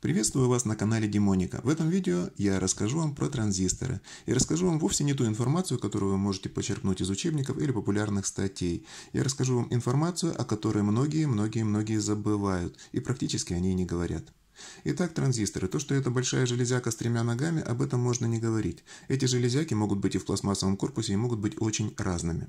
Приветствую вас на канале Демоника. В этом видео я расскажу вам про транзисторы. И расскажу вам вовсе не ту информацию, которую вы можете почерпнуть из учебников или популярных статей. Я расскажу вам информацию, о которой многие-многие-многие забывают, и практически о ней не говорят. Итак, транзисторы. То, что это большая железяка с тремя ногами, об этом можно не говорить. Эти железяки могут быть и в пластмассовом корпусе, и могут быть очень разными.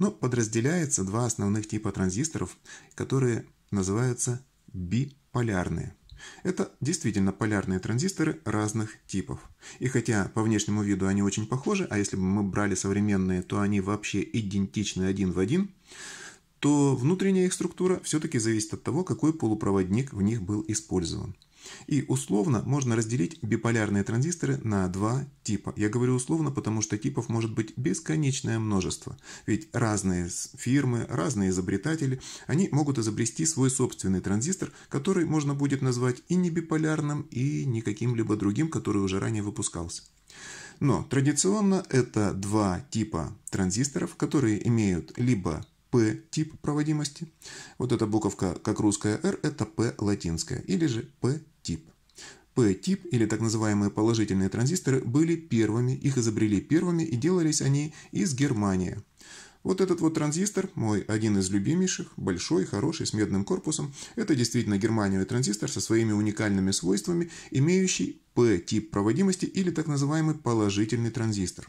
Но подразделяется два основных типа транзисторов, которые называются биполярные. Это действительно полярные транзисторы разных типов. И хотя по внешнему виду они очень похожи, а если бы мы брали современные, то они вообще идентичны один в один, то внутренняя их структура все-таки зависит от того, какой полупроводник в них был использован. И условно можно разделить биполярные транзисторы на два типа. Я говорю условно, потому что типов может быть бесконечное множество. Ведь разные фирмы, разные изобретатели, они могут изобрести свой собственный транзистор, который можно будет назвать и не биполярным, и не каким-либо другим, который уже ранее выпускался. Но традиционно это два типа транзисторов, которые имеют либо P тип проводимости. Вот эта буковка, как русская R, это P латинская или же P тип. P тип или так называемые положительные транзисторы были первыми, их изобрели первыми и делались они из Германии. Вот этот вот транзистор, мой один из любимейших, большой, хороший, с медным корпусом, это действительно германиевый транзистор со своими уникальными свойствами, имеющий P-тип проводимости или так называемый положительный транзистор.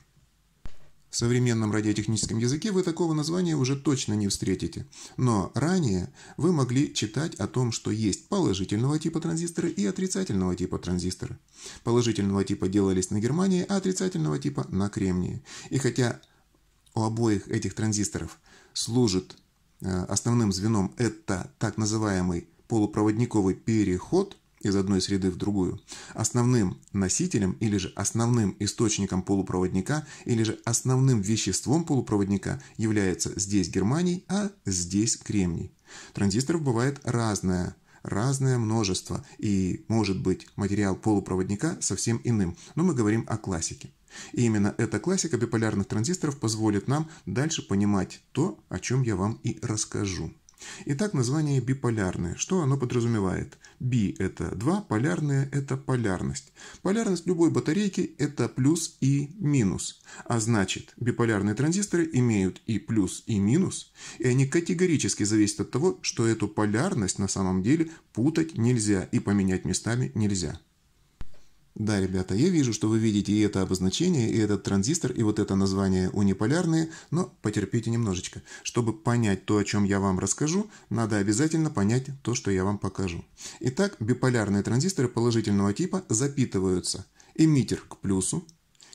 В современном радиотехническом языке вы такого названия уже точно не встретите. Но ранее вы могли читать о том, что есть положительного типа транзистора и отрицательного типа транзистора. Положительного типа делались на Германии, а отрицательного типа на Кремнии. И хотя у обоих этих транзисторов служит э, основным звеном это так называемый полупроводниковый переход – из одной среды в другую, основным носителем или же основным источником полупроводника или же основным веществом полупроводника является здесь германий, а здесь кремний. Транзисторов бывает разное – разное множество, и может быть материал полупроводника совсем иным, но мы говорим о классике. И именно эта классика биполярных транзисторов позволит нам дальше понимать то, о чем я вам и расскажу. Итак, название биполярное. Что оно подразумевает? Би – это 2, полярное – это полярность. Полярность любой батарейки – это плюс и минус. А значит, биполярные транзисторы имеют и плюс, и минус. И они категорически зависят от того, что эту полярность на самом деле путать нельзя и поменять местами нельзя. Да, ребята, я вижу, что вы видите и это обозначение, и этот транзистор, и вот это название униполярные, но потерпите немножечко. Чтобы понять то, о чем я вам расскажу, надо обязательно понять то, что я вам покажу. Итак, биполярные транзисторы положительного типа запитываются. Эмиттер к плюсу,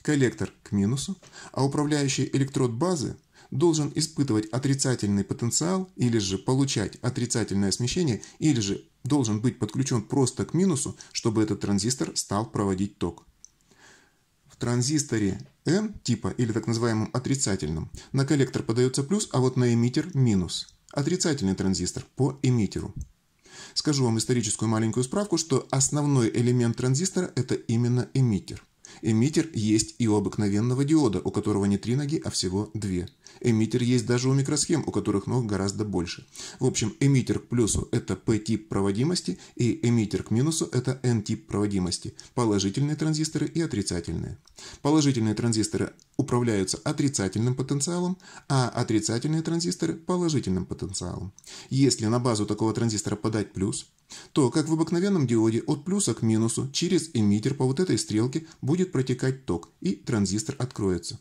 коллектор к минусу, а управляющий электрод базы должен испытывать отрицательный потенциал или же получать отрицательное смещение, или же должен быть подключен просто к минусу, чтобы этот транзистор стал проводить ток. В транзисторе N типа или так называемом отрицательном на коллектор подается плюс, а вот на эмиттер минус. Отрицательный транзистор по эмиттеру. Скажу вам историческую маленькую справку, что основной элемент транзистора это именно эмиттер – Эмиттер есть и у обыкновенного диода, у которого не три ноги, а всего две. Эмиттер есть даже у микросхем, у которых ног гораздо больше. В общем, эмиттер к плюсу – это P-тип проводимости, и эмиттер к минусу – это N-тип проводимости. Положительные транзисторы и отрицательные. Положительные транзисторы управляются отрицательным потенциалом, а отрицательные транзисторы – положительным потенциалом. Если на базу такого транзистора подать плюс, то, как в обыкновенном диоде, от плюса к минусу через эмиттер по вот этой стрелке будет протекать ток, и транзистор откроется.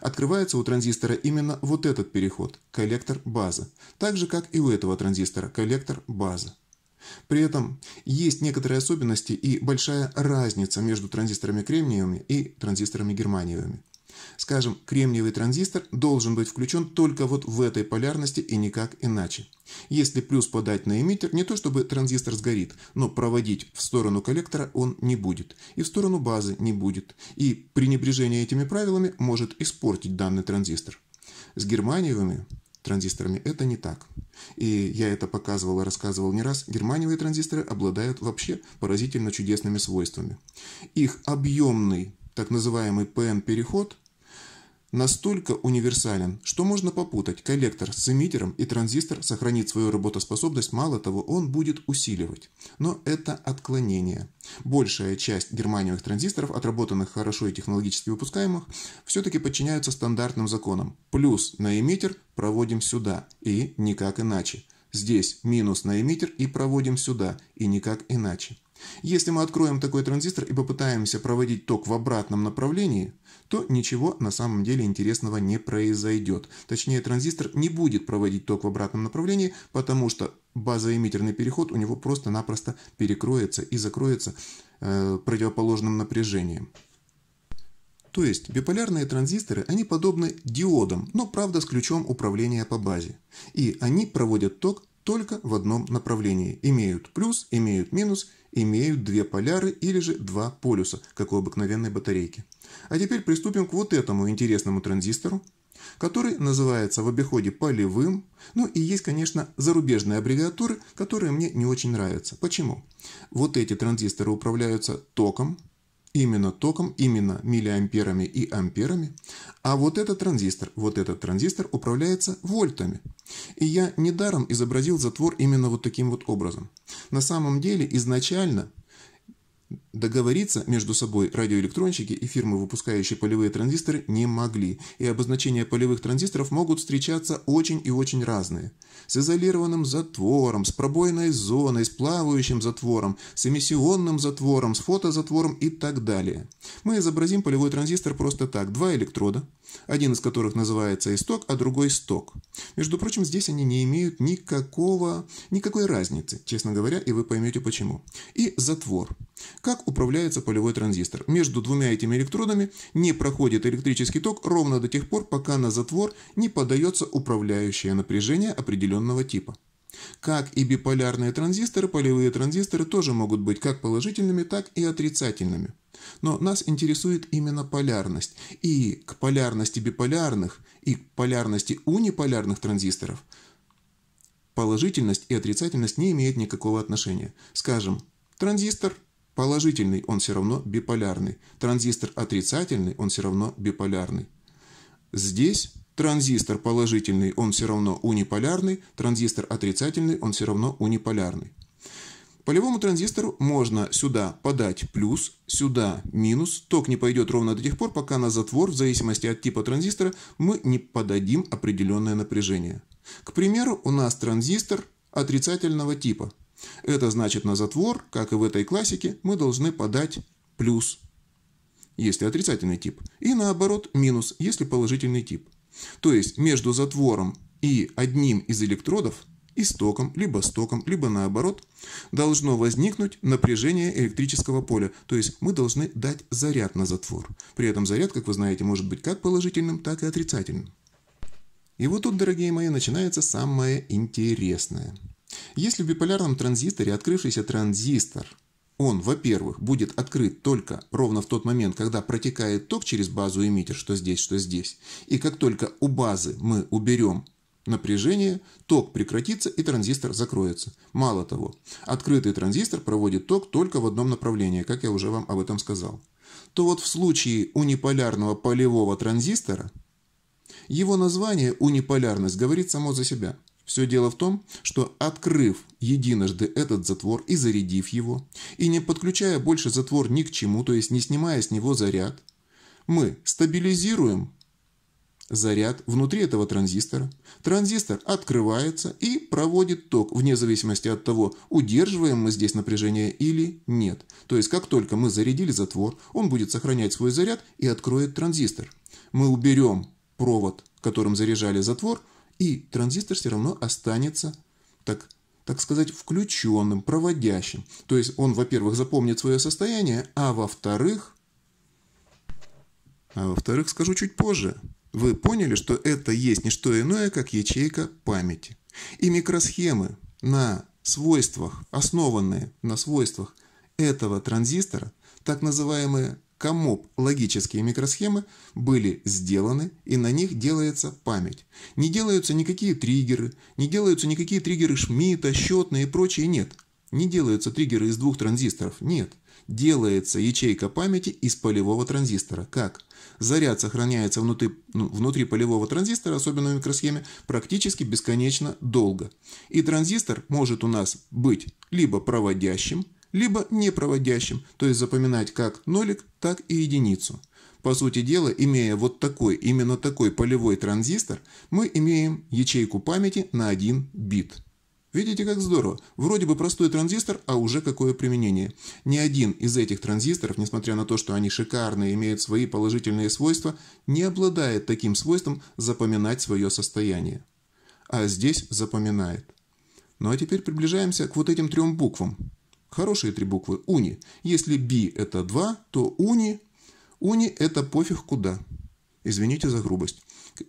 Открывается у транзистора именно вот этот переход – коллектор-база, так же, как и у этого транзистора – коллектор-база. При этом есть некоторые особенности и большая разница между транзисторами кремниевыми и транзисторами германиевыми. Скажем, кремниевый транзистор должен быть включен только вот в этой полярности и никак иначе. Если плюс подать на эмиттер, не то чтобы транзистор сгорит, но проводить в сторону коллектора он не будет, и в сторону базы не будет, и пренебрежение этими правилами может испортить данный транзистор. С германиевыми транзисторами это не так. И я это показывал и рассказывал не раз. Германиевые транзисторы обладают вообще поразительно чудесными свойствами. Их объемный так называемый PN-переход – настолько универсален, что можно попутать коллектор с эмиттером и транзистор сохранит свою работоспособность, мало того, он будет усиливать. Но это отклонение. Большая часть германиевых транзисторов, отработанных хорошо и технологически выпускаемых, все-таки подчиняются стандартным законам. Плюс на эмиттер проводим сюда и никак иначе. Здесь минус на эмиттер и проводим сюда и никак иначе. Если мы откроем такой транзистор и попытаемся проводить ток в обратном направлении, то ничего на самом деле интересного не произойдет. Точнее, транзистор не будет проводить ток в обратном направлении, потому что базоэмитерный переход у него просто-напросто перекроется и закроется э, противоположным напряжением. То есть биполярные транзисторы, они подобны диодам, но правда с ключом управления по базе. И они проводят ток только в одном направлении. Имеют плюс, имеют минус, имеют две поляры или же два полюса, как у обыкновенной батарейки. А теперь приступим к вот этому интересному транзистору, который называется в обиходе полевым. Ну и есть, конечно, зарубежные аббревиатуры, которые мне не очень нравятся. Почему? Вот эти транзисторы управляются током, именно током, именно миллиамперами и амперами, а вот этот транзистор, вот этот транзистор управляется вольтами. И я недаром изобразил затвор именно вот таким вот образом. На самом деле изначально Договориться между собой радиоэлектронщики и фирмы, выпускающие полевые транзисторы, не могли, и обозначения полевых транзисторов могут встречаться очень и очень разные. С изолированным затвором, с пробойной зоной, с плавающим затвором, с эмиссионным затвором, с фотозатвором и так далее. Мы изобразим полевой транзистор просто так. Два электрода – один из которых называется исток, а другой сток. Между прочим, здесь они не имеют никакого, никакой разницы, честно говоря, и вы поймете почему. И затвор. Как управляется полевой транзистор? Между двумя этими электродами не проходит электрический ток ровно до тех пор, пока на затвор не подается управляющее напряжение определенного типа. Как и биполярные транзисторы, полевые транзисторы тоже могут быть как положительными, так и отрицательными. Но нас интересует именно полярность. И к полярности биполярных, и к полярности униполярных транзисторов положительность и отрицательность не имеют никакого отношения. Скажем, транзистор положительный, он все равно биполярный. Транзистор отрицательный, он все равно биполярный. Здесь Транзистор положительный, он все равно униполярный. Транзистор отрицательный, он все равно униполярный. Полевому транзистору можно сюда подать плюс, сюда минус. Ток не пойдет ровно до тех пор, пока на затвор, в зависимости от типа транзистора, мы не подадим определенное напряжение. К примеру, у нас транзистор отрицательного типа. Это значит на затвор, как и в этой классике, мы должны подать плюс, если отрицательный тип, и наоборот минус, если положительный тип. То есть между затвором и одним из электродов и стоком, либо стоком, либо наоборот, должно возникнуть напряжение электрического поля. То есть мы должны дать заряд на затвор. При этом заряд, как вы знаете, может быть как положительным, так и отрицательным. И вот тут, дорогие мои, начинается самое интересное. Если в биполярном транзисторе открывшийся транзистор – он, во-первых, будет открыт только ровно в тот момент, когда протекает ток через базу эмиттер, что здесь, что здесь. И как только у базы мы уберем напряжение, ток прекратится и транзистор закроется. Мало того, открытый транзистор проводит ток только в одном направлении, как я уже вам об этом сказал. То вот в случае униполярного полевого транзистора, его название «униполярность» говорит само за себя. Все дело в том, что открыв единожды этот затвор и зарядив его, и не подключая больше затвор ни к чему, то есть не снимая с него заряд, мы стабилизируем заряд внутри этого транзистора. Транзистор открывается и проводит ток, вне зависимости от того, удерживаем мы здесь напряжение или нет. То есть, как только мы зарядили затвор, он будет сохранять свой заряд и откроет транзистор. Мы уберем провод, которым заряжали затвор, и транзистор все равно останется, так так сказать, включенным, проводящим. То есть он, во-первых, запомнит свое состояние, а во-вторых, а во-вторых, скажу чуть позже, вы поняли, что это есть не что иное, как ячейка памяти. И микросхемы на свойствах, основанные на свойствах этого транзистора, так называемые Комоп логические микросхемы были сделаны и на них делается память. Не делаются никакие триггеры, не делаются никакие триггеры Шмидта, счетные и прочие, нет. Не делаются триггеры из двух транзисторов, нет. Делается ячейка памяти из полевого транзистора. Как? Заряд сохраняется внутри, ну, внутри полевого транзистора, особенно в микросхеме, практически бесконечно долго. И транзистор может у нас быть либо проводящим, либо непроводящим, то есть запоминать как нолик, так и единицу. По сути дела, имея вот такой, именно такой полевой транзистор, мы имеем ячейку памяти на 1 бит. Видите, как здорово? Вроде бы простой транзистор, а уже какое применение. Ни один из этих транзисторов, несмотря на то, что они шикарные, имеют свои положительные свойства, не обладает таким свойством запоминать свое состояние. А здесь запоминает. Ну а теперь приближаемся к вот этим трем буквам. Хорошие три буквы уни. Если би это два, то уни, уни это пофиг куда. Извините за грубость.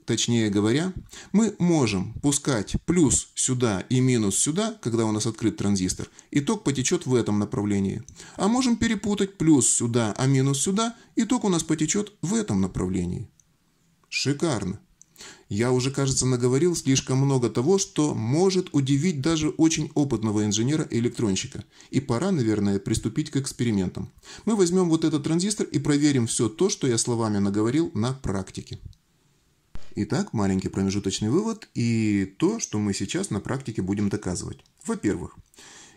Точнее говоря, мы можем пускать плюс сюда и минус сюда, когда у нас открыт транзистор. и ток потечет в этом направлении. А можем перепутать плюс сюда, а минус сюда, и ток у нас потечет в этом направлении. Шикарно. Я уже, кажется, наговорил слишком много того, что может удивить даже очень опытного инженера-электронщика. И пора, наверное, приступить к экспериментам. Мы возьмем вот этот транзистор и проверим все то, что я словами наговорил на практике. Итак, маленький промежуточный вывод и то, что мы сейчас на практике будем доказывать. Во-первых,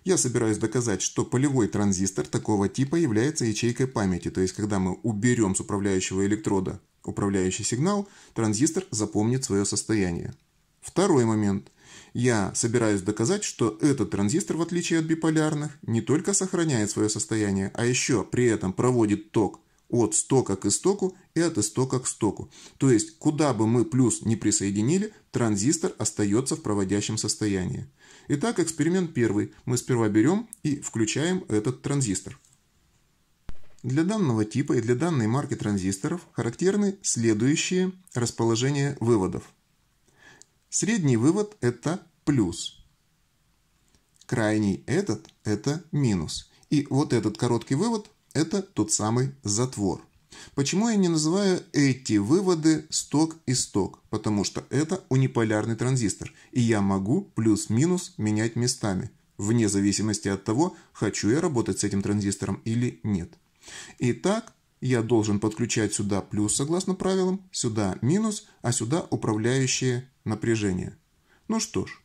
я собираюсь доказать, что полевой транзистор такого типа является ячейкой памяти, то есть когда мы уберем с управляющего электрода управляющий сигнал, транзистор запомнит свое состояние. Второй момент. Я собираюсь доказать, что этот транзистор, в отличие от биполярных, не только сохраняет свое состояние, а еще при этом проводит ток от стока к истоку и от истока к стоку. То есть, куда бы мы плюс не присоединили, транзистор остается в проводящем состоянии. Итак, эксперимент первый. Мы сперва берем и включаем этот транзистор. Для данного типа и для данной марки транзисторов характерны следующие расположения выводов. Средний вывод – это плюс. Крайний этот – это минус. И вот этот короткий вывод – это тот самый затвор. Почему я не называю эти выводы сток и сток? Потому что это униполярный транзистор, и я могу плюс-минус менять местами, вне зависимости от того, хочу я работать с этим транзистором или нет. Итак, я должен подключать сюда плюс согласно правилам, сюда минус, а сюда управляющее напряжение. Ну что ж,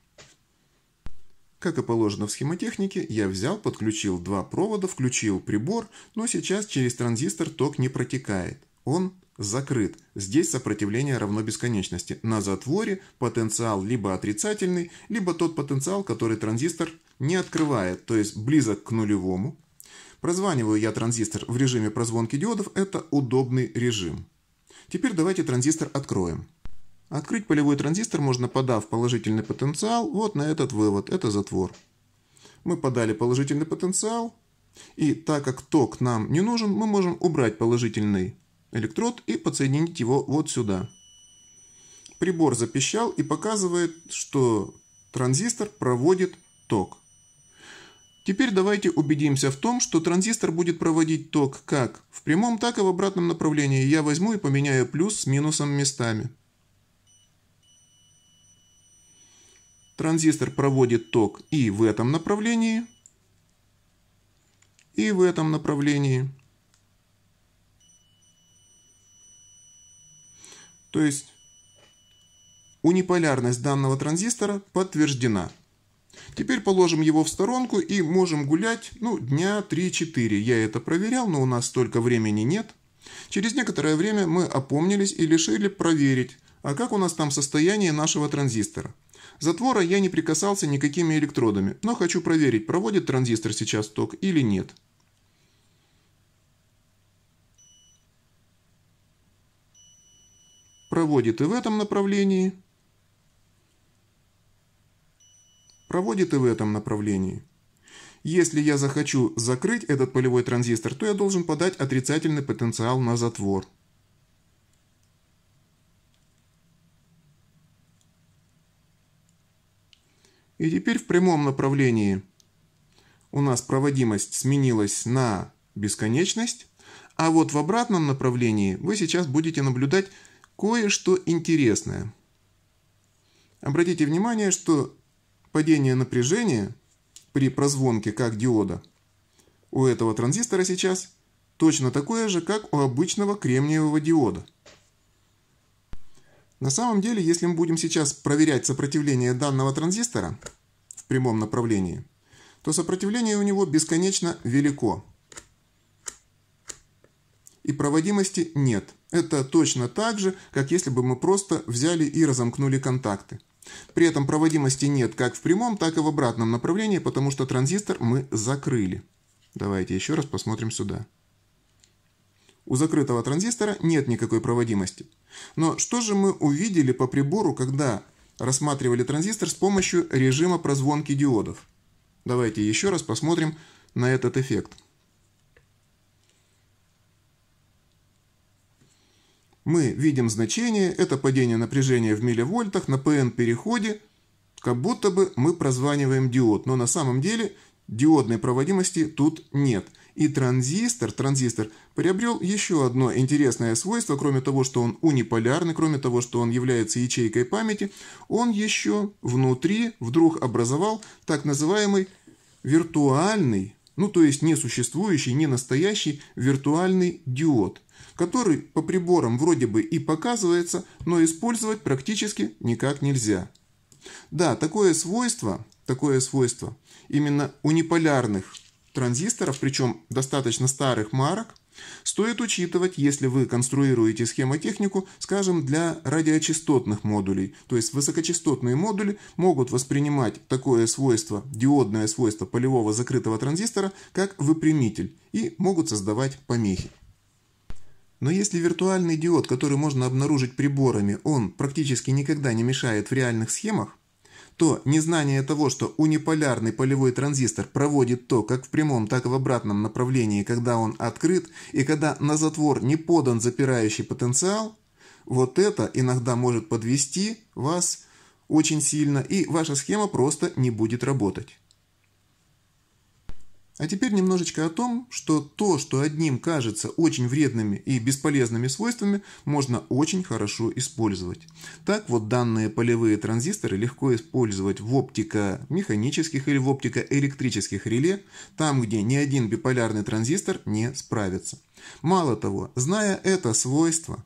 как и положено в схемотехнике, я взял, подключил два провода, включил прибор, но сейчас через транзистор ток не протекает. Он закрыт. Здесь сопротивление равно бесконечности. На затворе потенциал либо отрицательный, либо тот потенциал, который транзистор не открывает, то есть близок к нулевому. Прозваниваю я транзистор в режиме прозвонки диодов, это удобный режим. Теперь давайте транзистор откроем. Открыть полевой транзистор можно, подав положительный потенциал вот на этот вывод, это затвор. Мы подали положительный потенциал, и так как ток нам не нужен, мы можем убрать положительный электрод и подсоединить его вот сюда. Прибор запищал и показывает, что транзистор проводит ток. Теперь давайте убедимся в том, что транзистор будет проводить ток как в прямом, так и в обратном направлении. Я возьму и поменяю плюс с минусом местами. Транзистор проводит ток и в этом направлении, и в этом направлении. То есть униполярность данного транзистора подтверждена. Теперь положим его в сторонку и можем гулять, ну, дня 3-4. Я это проверял, но у нас столько времени нет. Через некоторое время мы опомнились и решили проверить, а как у нас там состояние нашего транзистора. Затвора я не прикасался никакими электродами, но хочу проверить, проводит транзистор сейчас ток или нет. Проводит и в этом направлении – проводит и в этом направлении. Если я захочу закрыть этот полевой транзистор, то я должен подать отрицательный потенциал на затвор. И теперь в прямом направлении у нас проводимость сменилась на бесконечность, а вот в обратном направлении вы сейчас будете наблюдать кое-что интересное. Обратите внимание, что падение напряжения при прозвонке как диода у этого транзистора сейчас точно такое же, как у обычного кремниевого диода. На самом деле, если мы будем сейчас проверять сопротивление данного транзистора в прямом направлении, то сопротивление у него бесконечно велико. И проводимости нет. Это точно так же, как если бы мы просто взяли и разомкнули контакты. При этом проводимости нет как в прямом, так и в обратном направлении, потому что транзистор мы закрыли. Давайте еще раз посмотрим сюда. У закрытого транзистора нет никакой проводимости. Но что же мы увидели по прибору, когда рассматривали транзистор с помощью режима прозвонки диодов? Давайте еще раз посмотрим на этот эффект. Мы видим значение, это падение напряжения в милливольтах на pn переходе как будто бы мы прозваниваем диод, но на самом деле диодной проводимости тут нет. И транзистор, транзистор приобрел еще одно интересное свойство, кроме того, что он униполярный, кроме того, что он является ячейкой памяти, он еще внутри вдруг образовал так называемый виртуальный ну то есть несуществующий, не настоящий виртуальный диод, который по приборам вроде бы и показывается, но использовать практически никак нельзя. Да, такое свойство, такое свойство именно униполярных транзисторов, причем достаточно старых марок – Стоит учитывать, если вы конструируете схемотехнику, скажем, для радиочастотных модулей, то есть высокочастотные модули могут воспринимать такое свойство, диодное свойство полевого закрытого транзистора, как выпрямитель и могут создавать помехи. Но если виртуальный диод, который можно обнаружить приборами, он практически никогда не мешает в реальных схемах, то незнание того, что униполярный полевой транзистор проводит то, как в прямом, так и в обратном направлении, когда он открыт, и когда на затвор не подан запирающий потенциал, вот это иногда может подвести вас очень сильно, и ваша схема просто не будет работать. А теперь немножечко о том, что то, что одним кажется очень вредными и бесполезными свойствами, можно очень хорошо использовать. Так вот данные полевые транзисторы легко использовать в оптико-механических или в оптико-электрических реле, там где ни один биполярный транзистор не справится. Мало того, зная это свойство,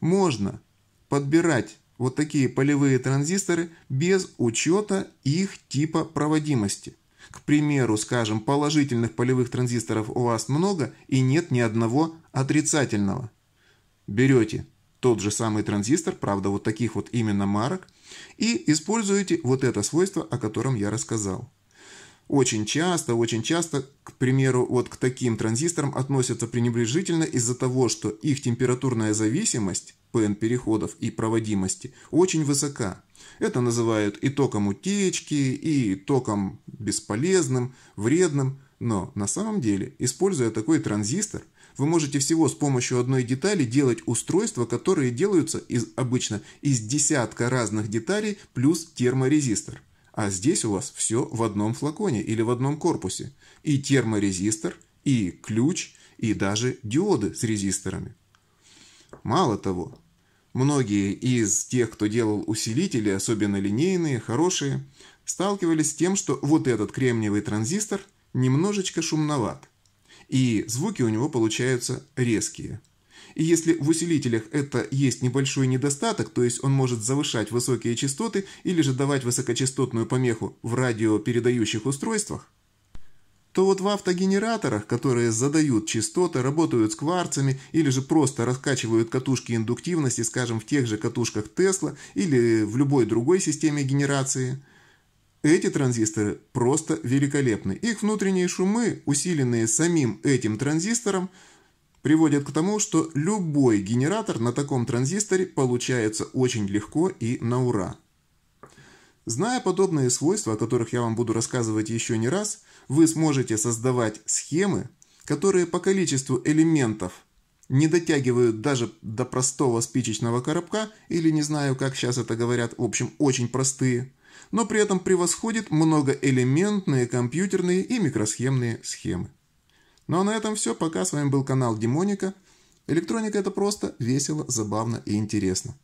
можно подбирать вот такие полевые транзисторы без учета их типа проводимости – к примеру, скажем, положительных полевых транзисторов у вас много и нет ни одного отрицательного. Берете тот же самый транзистор, правда вот таких вот именно марок, и используете вот это свойство, о котором я рассказал. Очень часто, очень часто, к примеру, вот к таким транзисторам относятся пренебрежительно из-за того, что их температурная зависимость, ПН переходов и проводимости, очень высока. Это называют и током утечки, и током бесполезным, вредным, но на самом деле, используя такой транзистор, вы можете всего с помощью одной детали делать устройства, которые делаются из, обычно из десятка разных деталей плюс терморезистор. А здесь у вас все в одном флаконе или в одном корпусе. И терморезистор, и ключ, и даже диоды с резисторами. Мало того, многие из тех, кто делал усилители, особенно линейные, хорошие, сталкивались с тем, что вот этот кремниевый транзистор немножечко шумноват. И звуки у него получаются резкие – и если в усилителях это есть небольшой недостаток, то есть он может завышать высокие частоты или же давать высокочастотную помеху в радиопередающих устройствах, то вот в автогенераторах, которые задают частоты, работают с кварцами или же просто раскачивают катушки индуктивности, скажем, в тех же катушках Тесла или в любой другой системе генерации, эти транзисторы просто великолепны. Их внутренние шумы, усиленные самим этим транзистором, приводит к тому, что любой генератор на таком транзисторе получается очень легко и на ура. Зная подобные свойства, о которых я вам буду рассказывать еще не раз, вы сможете создавать схемы, которые по количеству элементов не дотягивают даже до простого спичечного коробка, или не знаю, как сейчас это говорят, в общем, очень простые, но при этом превосходит многоэлементные компьютерные и микросхемные схемы. Ну а на этом все. Пока. С вами был канал Демоника. Электроника это просто весело, забавно и интересно.